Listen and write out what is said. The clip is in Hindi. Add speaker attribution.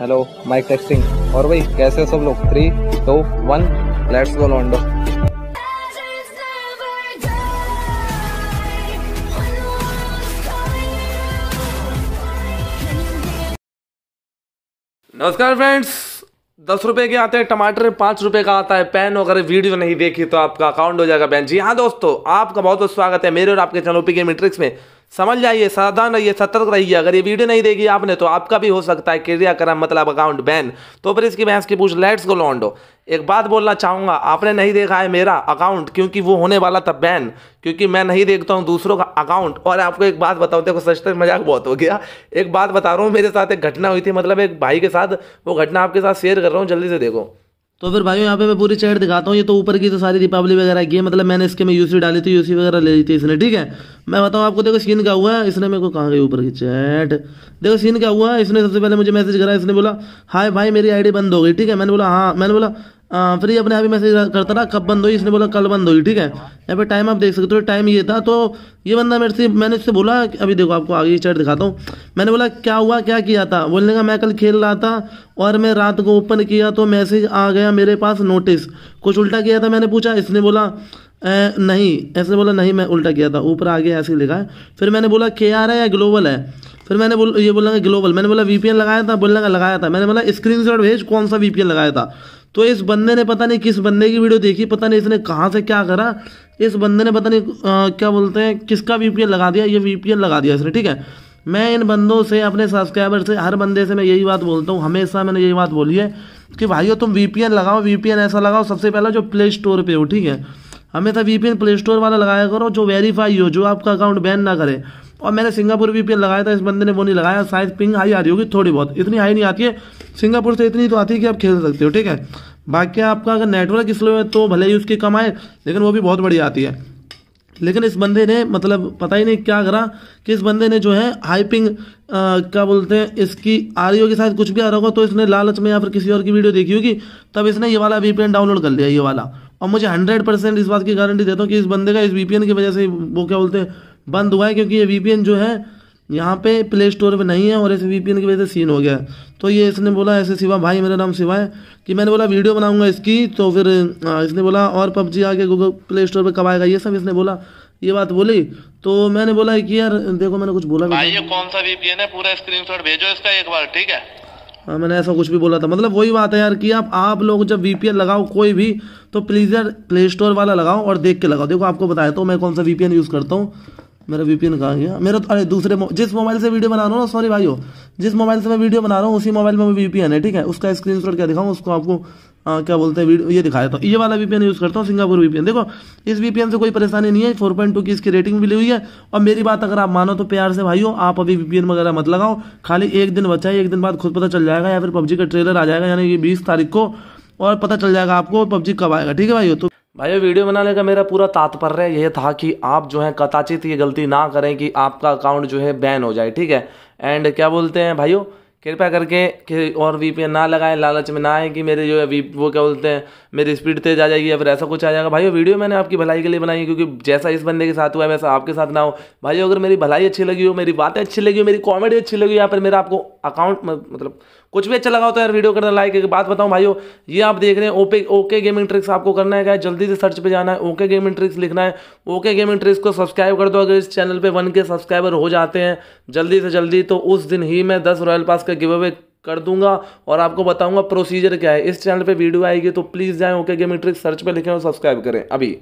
Speaker 1: हेलो माइक टेस्टिंग और भाई कैसे सब लोग three two one let's go लॉन्डो नमस्कार फ्रेंड्स दस रुपए के आते हैं टमाटर पांच रुपए का आता है पैन अगर वीडियो नहीं देखी तो आपका अकाउंट हो जाएगा बैन जी हाँ दोस्तों आपका बहुत बहुत स्वागत है मेरे और आपके चैनल पी के मेट्रिक्स में समझ जाइए सावधान रहिए सतर्क रहिए अगर ये वीडियो नहीं देगी आपने तो आपका भी हो सकता है क्रिया मतलब अकाउंट बैन तो फिर इसकी भैंस की पूछ लेट्स गो लॉन्डो एक बात बोलना चाहूँगा आपने नहीं देखा है मेरा अकाउंट क्योंकि वो होने वाला था बैन क्योंकि मैं नहीं देखता हूँ दूसरों का अकाउंट और आपको एक बात बताऊँ देखो सस्ते मजाक बहुत हो गया एक बात बता रहा हूँ मेरे साथ एक घटना हुई थी मतलब एक भाई के साथ वो घटना आपके साथ शेयर कर रहा हूँ जल्दी से देखो तो फिर भाइयों यहाँ पे मैं पूरी चैट दिखाता हूँ ये तो ऊपर की तो सारी दीपावली वगैरह की है मतलब मैंने इसके में यूसी डाली थी यूसी वगैरह ले ली थी इसने ठीक है मैं बताऊँ आपको देखो सीन क्या हुआ है इसने मेरे को कहाँ गई ऊपर की चैट देखो सीन क्या हुआ है इसने सबसे पहले मुझे मैसेज करा इसने बोला हाय भाई मेरी आईडी बंद हो गई ठीक है मैंने बोला हाँ मैंने बोला आ, हाँ, फिर ये अपने आप ही मैसेज करता रहा कब बंद हुई इसने बोला कल बंद हुई ठीक है हाँ। यहाँ पे टाइम आप देख सकते हो टाइम ये था तो ये बंदा मेरे से मैंने इससे बोला अभी देखो आपको आगे चैट दिखाता हूँ मैंने बोला क्या हुआ क्या किया था बोलने का मैं कल खेल रहा था और मैं रात को ओपन किया तो मैसेज आ गया मेरे पास नोटिस कुछ उल्टा किया था मैंने पूछा इसने बोला ए, नहीं ऐसे बोला नहीं मैं उल्टा किया था ऊपर आ गया ऐसे ही लिखा है फिर मैंने बोला के आर है या ग्लोबल है फिर मैंने बोल ये बोला ग्लोबल मैंने बोला वीपीएन लगाया था बोलने का लगाया था मैंने बोला स्क्रीन भेज कौन सा वीपीएन लगाया था तो इस बंदे ने पता नहीं किस बंदे की वीडियो देखी पता नहीं इसने कहाँ से क्या करा इस बंदे ने पता नहीं आ, क्या बोलते हैं किसका वी लगा दिया ये वी लगा दिया इसने ठीक है मैं इन बंदों से अपने सब्सक्राइबर से हर बंदे से मैं यही बात बोलता हूँ हमेशा मैंने यही बात बोली है कि भाइयों तुम वी लगाओ वी ऐसा लगाओ सबसे पहला जो प्ले स्टोर पर हो ठीक है हमेशा वी प्ले स्टोर वाला लगाया करो जो वेरीफाई हो जो आपका अकाउंट बैन ना करे और मैंने सिंगापुर वीपीएन लगाया था इस बंदे ने वो नहीं लगाया शायद पिंग हाई आ रही होगी थोड़ी बहुत इतनी हाई नहीं आती है सिंगापुर से इतनी तो आती है कि आप खेल सकते हो ठीक है बाकी आपका अगर नेटवर्क स्लो है तो भले ही उसकी कम आए लेकिन वो भी बहुत बढ़िया आती है लेकिन इस बंदे ने मतलब पता ही नहीं क्या करा कि इस बंदे ने जो है हाइपिंग क्या बोलते हैं इसकी रही होगी शायद कुछ भी आ रहा होगा तो इसने लालच में या फिर किसी और की वीडियो देखी होगी तब इसने ये वाला वीपीएन डाउनलोड कर लिया ये वाला और मुझे हंड्रेड परसेंट इस बात की गारंटी देता हूँ कि इस बंदे का इस वीपीएन की वजह से वो क्या बोलते हैं बंद हुआ है क्योंकि ये वीपीएन जो है यहाँ पे प्ले स्टोर पे नहीं है और ऐसे वीपीएन की वजह से सीन हो गया तो ये इसने बोला ऐसे सिवा भाई मेरा नाम सिवा है कि मैंने बोला वीडियो बनाऊंगा इसकी तो फिर इसने बोला और पबजी आके गूगल प्ले स्टोर पे कब आएगा ये सब इसने बोला ये बात बोली तो मैंने बोला कि यार देखो मैंने कुछ बोला भाई ये कौन सा वीपीएन है पूरा स्क्रीन भेजो इसका एक बार ठीक है मैंने ऐसा कुछ भी बोला था मतलब वही बात है यार कि आप आप लोग जब वीपीएन लगाओ कोई भी तो प्लीज़ यार प्ले स्टोर वाला लगाओ और देख के लगाओ देखो आपको बताया तो मैं कौन सा वीपीएन यूज़ करता हूँ मेरा वीपीएन कहा गया मेरा तो अरे दूसरे जिस मोबाइल से वीडियो बना रहा हूँ ना सॉरी भाई हो जिस मोबाइल से मैं वीडियो बना रहा हूँ उसी मोबाइल में वीपीएन है ठीक है उसका स्क्रीन शॉट क्या दिखाऊँ उसको आपको आ, क्या बोलते हैं वीडियो ये दिखा देता हूँ ये वाला वीपीएन यूज़ करता हूँ सिंगापुर वीपीएन देखो इस वीपीएन से कोई परेशानी नहीं है फोर पॉइंट टू की इसकी रेटिंग मिली हुई है और मेरी बात अगर आप मानो तो प्यार से भाई हो आप अभी वीपीएन वगैरह मत लगाओ खाली एक दिन बचा है एक दिन बाद खुद पता चल जाएगा या फिर पबजी का ट्रेलर आ जाएगा यानी कि बीस तारीख को और पता चल जाएगा आपको पबजी कब आएगा ठीक है भाई तो भाई वीडियो बनाने का मेरा पूरा तात्पर्य यह था कि आप जो है कदाचित ये गलती ना करें कि आपका अकाउंट जो है बैन हो जाए ठीक है एंड क्या बोलते हैं भाइयों कृपया करके कि और वी ना लगाएं लालच में ना आए कि मेरे जो है वी वो क्या बोलते हैं मेरी स्पीड तेज आ जाएगी या फिर ऐसा कुछ आ जाएगा भाई वीडियो मैंने आपकी भलाई के लिए बनाई है क्योंकि जैसा इस बंदे के साथ हुआ है वैसा आपके साथ ना हो भाई अगर मेरी भलाई अच्छी लगी हो मेरी बातें अच्छी लगी हो मेरी कॉमेडी अच्छी लगी हो या फिर मेरा आपको अकाउंट मतलब कुछ भी अच्छा लगा होता तो है यार वीडियो करना लाइक एक बात बताऊँ भाई ये आप देख रहे हैं ओपे ओके गेमिंग ट्रिक्स आपको करना है क्या जल्दी से सर्च पे जाना है ओके गेमिंग ट्रिक्स लिखना है ओके गेमिंग ट्रिक्स को सब्सक्राइब कर दो अगर इस चैनल पर वन के सब्सक्राइबर हो जाते हैं जल्दी से जल्दी तो उस दिन ही मैं दस रॉयल पास मैं गिव अवे कर दूंगा और आपको बताऊंगा प्रोसीजर क्या है इस चैनल पे वीडियो आएगी तो प्लीज़ जाएं ओके गेमिट्रिक सर्च पे लिखें और सब्सक्राइब करें अभी